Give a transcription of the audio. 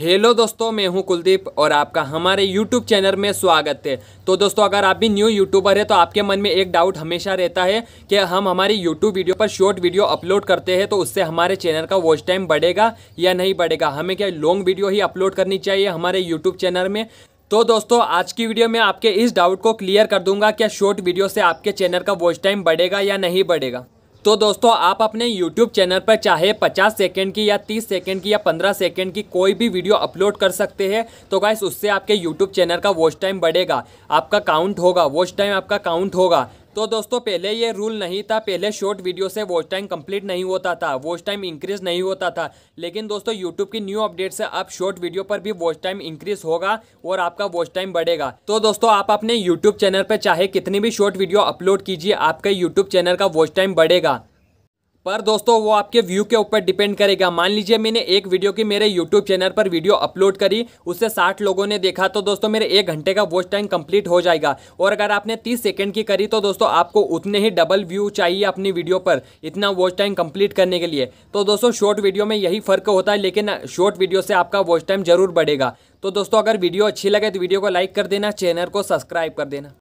hello दोस्तों मैं हूं कुलदीप और आपका हमारे यूट्यूब चैनल में स्वागत है तो दोस्तों अगर आप भी न्यू यूट्यूबर है तो आपके मन में एक डाउट हमेशा रहता है कि हम हमारी यूट्यूब वीडियो पर शॉर्ट वीडियो अपलोड करते हैं तो उससे हमारे चैनल का वॉच टाइम बढ़ेगा या नहीं बढ़ेगा हमें क्या लॉन्ग वीडियो ही अपलोड करनी चाहिए हमारे यूट्यूब चैनल में तो दोस्तों आज की वीडियो में आपके इस डाउट को क्लियर कर दूंगा क्या शॉर्ट वीडियो से आपके चैनल का वॉच टाइम बढ़ेगा या नहीं बढ़ेगा तो दोस्तों आप अपने YouTube चैनल पर चाहे 50 सेकंड की या 30 सेकंड की या 15 सेकंड की कोई भी वीडियो अपलोड कर सकते हैं तो गाइस उससे आपके YouTube चैनल का वॉच टाइम बढ़ेगा आपका काउंट होगा वॉच टाइम आपका काउंट होगा तो दोस्तों पहले ये रूल नहीं था पहले शॉर्ट वीडियो से वॉच टाइम कंप्लीट नहीं होता था वॉच टाइम इंक्रीज नहीं होता था लेकिन दोस्तों यूट्यूब की न्यू अपडेट से अब शॉर्ट वीडियो पर भी वॉच टाइम इंक्रीज होगा और आपका वॉच टाइम बढ़ेगा तो दोस्तों आप अपने यूट्यूब चैनल पर चाहे कितनी भी शॉर्ट वीडियो अपलोड कीजिए आपके यूट्यूब चैनल का वॉच टाइम बढ़ेगा पर दोस्तों वो आपके व्यू के ऊपर डिपेंड करेगा मान लीजिए मैंने एक वीडियो की मेरे यूट्यूब चैनल पर वीडियो अपलोड करी उससे 60 लोगों ने देखा तो दोस्तों मेरे एक घंटे का वॉच टाइम कंप्लीट हो जाएगा और अगर आपने 30 सेकंड की करी तो दोस्तों आपको उतने ही डबल व्यू चाहिए अपनी वीडियो पर इतना वॉच टाइम कम्प्लीट करने के लिए तो दोस्तों शॉर्ट वीडियो में यही फ़र्क होता है लेकिन शॉर्ट वीडियो से आपका वॉच टाइम ज़रूर बढ़ेगा तो दोस्तों अगर वीडियो अच्छी लगे तो वीडियो को लाइक कर देना चैनल को सब्सक्राइब कर देना